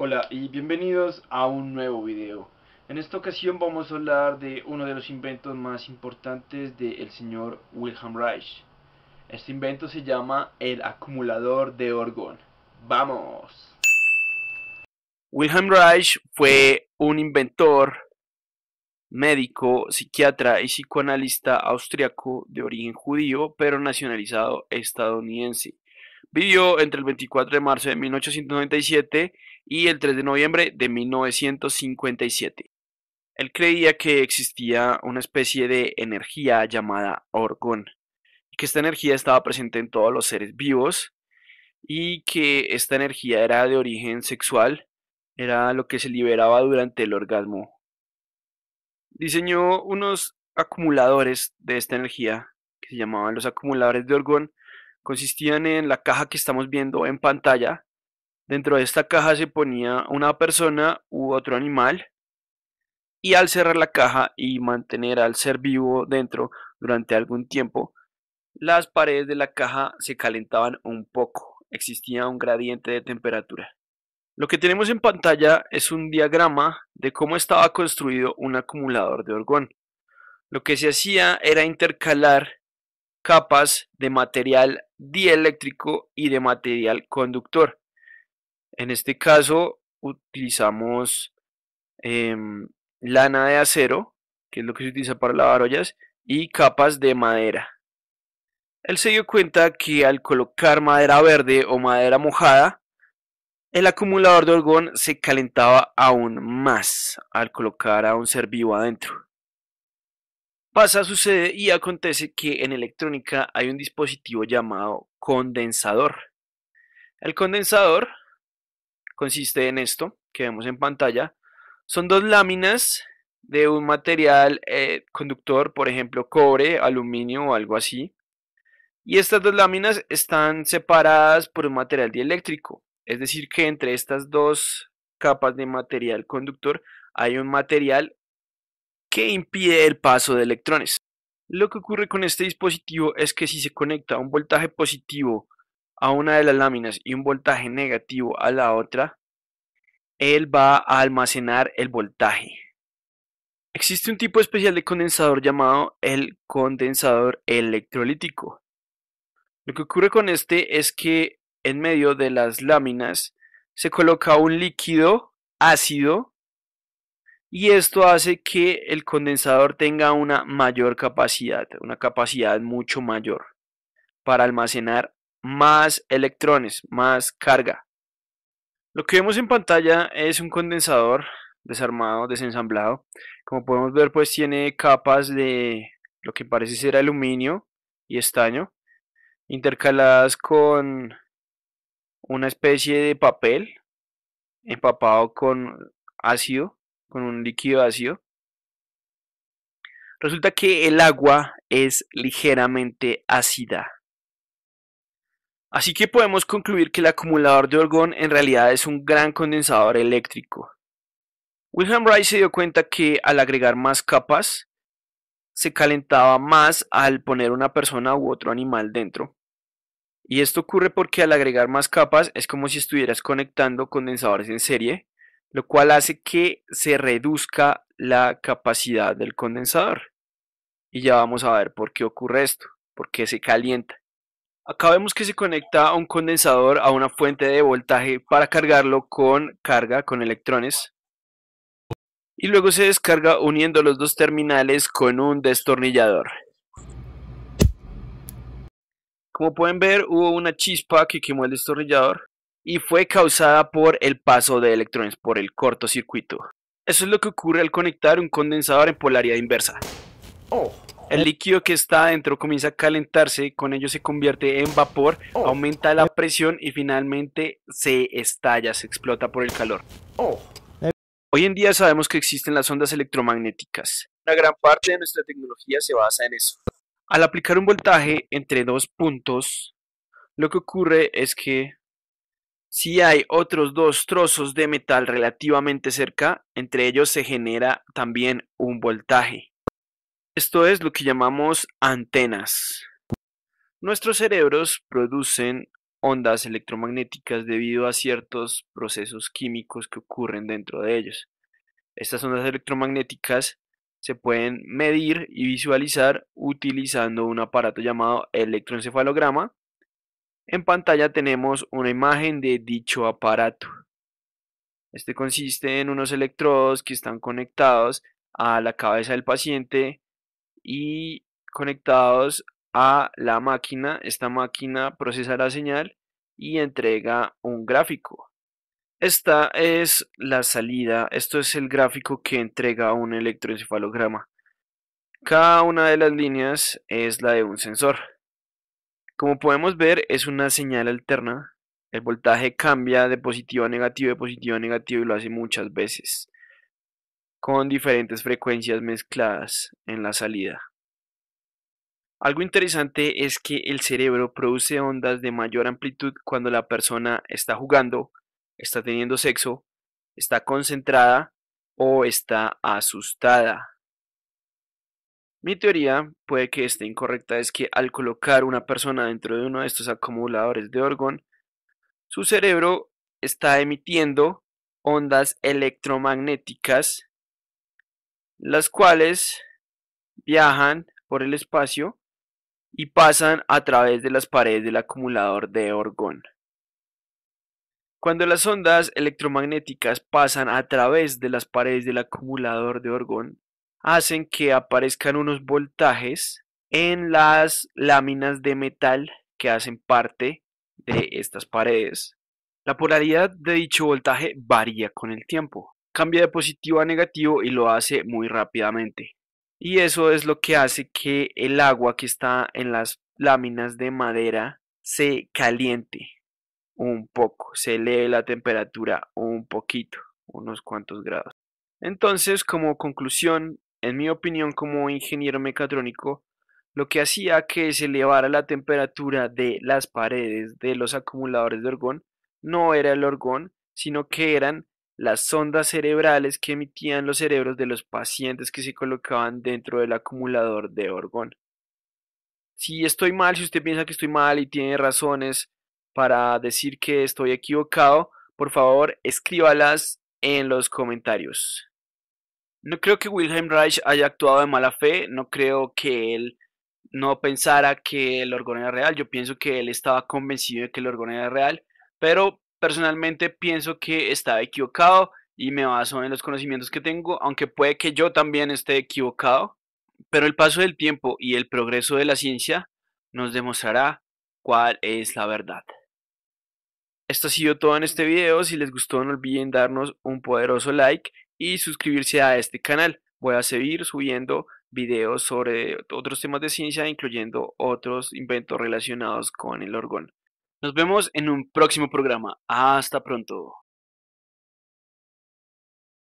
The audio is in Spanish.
Hola y bienvenidos a un nuevo video. En esta ocasión vamos a hablar de uno de los inventos más importantes del señor Wilhelm Reich. Este invento se llama el acumulador de orgón. ¡Vamos! Wilhelm Reich fue un inventor, médico, psiquiatra y psicoanalista austriaco de origen judío, pero nacionalizado estadounidense. Vivió entre el 24 de marzo de 1897 y el 3 de noviembre de 1957. Él creía que existía una especie de energía llamada orgón, y que esta energía estaba presente en todos los seres vivos, y que esta energía era de origen sexual, era lo que se liberaba durante el orgasmo. Diseñó unos acumuladores de esta energía, que se llamaban los acumuladores de orgón, consistían en la caja que estamos viendo en pantalla, Dentro de esta caja se ponía una persona u otro animal y al cerrar la caja y mantener al ser vivo dentro durante algún tiempo, las paredes de la caja se calentaban un poco, existía un gradiente de temperatura. Lo que tenemos en pantalla es un diagrama de cómo estaba construido un acumulador de orgón. Lo que se hacía era intercalar capas de material dieléctrico y de material conductor. En este caso utilizamos em, lana de acero, que es lo que se utiliza para lavar ollas, y capas de madera. Él se dio cuenta que al colocar madera verde o madera mojada, el acumulador de orgón se calentaba aún más al colocar a un ser vivo adentro. Pasa, sucede y acontece que en electrónica hay un dispositivo llamado condensador. El condensador consiste en esto que vemos en pantalla. Son dos láminas de un material eh, conductor, por ejemplo, cobre, aluminio o algo así. Y estas dos láminas están separadas por un material dieléctrico. Es decir, que entre estas dos capas de material conductor hay un material que impide el paso de electrones. Lo que ocurre con este dispositivo es que si se conecta un voltaje positivo a una de las láminas y un voltaje negativo a la otra, él va a almacenar el voltaje. Existe un tipo especial de condensador llamado el condensador electrolítico. Lo que ocurre con este es que en medio de las láminas se coloca un líquido ácido y esto hace que el condensador tenga una mayor capacidad, una capacidad mucho mayor para almacenar más electrones, más carga. Lo que vemos en pantalla es un condensador desarmado, desensamblado. Como podemos ver, pues tiene capas de lo que parece ser aluminio y estaño, intercaladas con una especie de papel empapado con ácido, con un líquido ácido. Resulta que el agua es ligeramente ácida. Así que podemos concluir que el acumulador de orgón en realidad es un gran condensador eléctrico. Wilhelm Rice se dio cuenta que al agregar más capas, se calentaba más al poner una persona u otro animal dentro. Y esto ocurre porque al agregar más capas es como si estuvieras conectando condensadores en serie, lo cual hace que se reduzca la capacidad del condensador. Y ya vamos a ver por qué ocurre esto, por qué se calienta. Acá vemos que se conecta un condensador a una fuente de voltaje para cargarlo con carga, con electrones. Y luego se descarga uniendo los dos terminales con un destornillador. Como pueden ver, hubo una chispa que quemó el destornillador y fue causada por el paso de electrones, por el cortocircuito. Eso es lo que ocurre al conectar un condensador en polaridad inversa. Oh. El líquido que está adentro comienza a calentarse, con ello se convierte en vapor, oh. aumenta la presión y finalmente se estalla, se explota por el calor. Oh. Hoy en día sabemos que existen las ondas electromagnéticas. Una gran parte de nuestra tecnología se basa en eso. Al aplicar un voltaje entre dos puntos, lo que ocurre es que si hay otros dos trozos de metal relativamente cerca, entre ellos se genera también un voltaje. Esto es lo que llamamos antenas. Nuestros cerebros producen ondas electromagnéticas debido a ciertos procesos químicos que ocurren dentro de ellos. Estas ondas electromagnéticas se pueden medir y visualizar utilizando un aparato llamado electroencefalograma. En pantalla tenemos una imagen de dicho aparato. Este consiste en unos electrodos que están conectados a la cabeza del paciente y conectados a la máquina. Esta máquina procesa la señal y entrega un gráfico. Esta es la salida, esto es el gráfico que entrega un electroencefalograma. Cada una de las líneas es la de un sensor. Como podemos ver, es una señal alterna. El voltaje cambia de positivo a negativo, de positivo a negativo y lo hace muchas veces con diferentes frecuencias mezcladas en la salida. Algo interesante es que el cerebro produce ondas de mayor amplitud cuando la persona está jugando, está teniendo sexo, está concentrada o está asustada. Mi teoría, puede que esté incorrecta, es que al colocar una persona dentro de uno de estos acumuladores de orgón, su cerebro está emitiendo ondas electromagnéticas las cuales viajan por el espacio y pasan a través de las paredes del acumulador de orgón. Cuando las ondas electromagnéticas pasan a través de las paredes del acumulador de orgón, hacen que aparezcan unos voltajes en las láminas de metal que hacen parte de estas paredes. La polaridad de dicho voltaje varía con el tiempo cambia de positivo a negativo y lo hace muy rápidamente. Y eso es lo que hace que el agua que está en las láminas de madera se caliente un poco, se eleve la temperatura un poquito, unos cuantos grados. Entonces, como conclusión, en mi opinión como ingeniero mecatrónico, lo que hacía que se elevara la temperatura de las paredes de los acumuladores de orgón no era el orgón, sino que eran las ondas cerebrales que emitían los cerebros de los pacientes que se colocaban dentro del acumulador de orgón. Si estoy mal, si usted piensa que estoy mal y tiene razones para decir que estoy equivocado, por favor escríbalas en los comentarios. No creo que Wilhelm Reich haya actuado de mala fe, no creo que él no pensara que el orgón era real, yo pienso que él estaba convencido de que el orgón era real, pero personalmente pienso que estaba equivocado y me baso en los conocimientos que tengo, aunque puede que yo también esté equivocado, pero el paso del tiempo y el progreso de la ciencia nos demostrará cuál es la verdad. Esto ha sido todo en este video, si les gustó no olviden darnos un poderoso like y suscribirse a este canal. Voy a seguir subiendo videos sobre otros temas de ciencia, incluyendo otros inventos relacionados con el orgón. Nos vemos en un próximo programa. Hasta pronto.